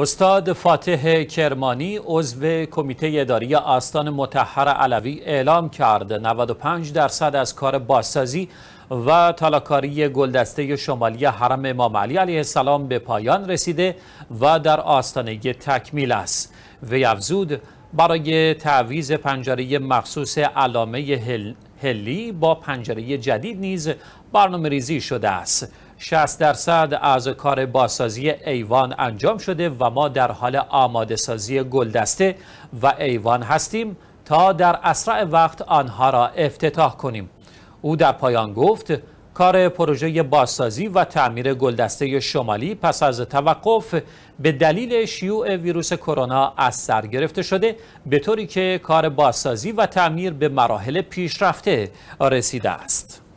استاد فاتح کرمانی عضو کمیته اداری آستان متحر علوی اعلام کرد 95 درصد از کار بازسازی و تالاکاری گلدسته شمالی حرم امام علی علیه السلام به پایان رسیده و در آستانه تکمیل است وی افزود برای تعویز پنجره مخصوص علامه هلی با پنجره جدید نیز برنامه ریزی شده است 60 درصد از کار بازسازی ایوان انجام شده و ما در حال آماده سازی گلدسته و ایوان هستیم تا در اسرع وقت آنها را افتتاح کنیم او در پایان گفت کار پروژه بازسازی و تعمیر گلدسته شمالی پس از توقف به دلیل شیوع ویروس کرونا از سر گرفته شده به طوری که کار بازسازی و تعمیر به مراحل پیشرفته رسیده است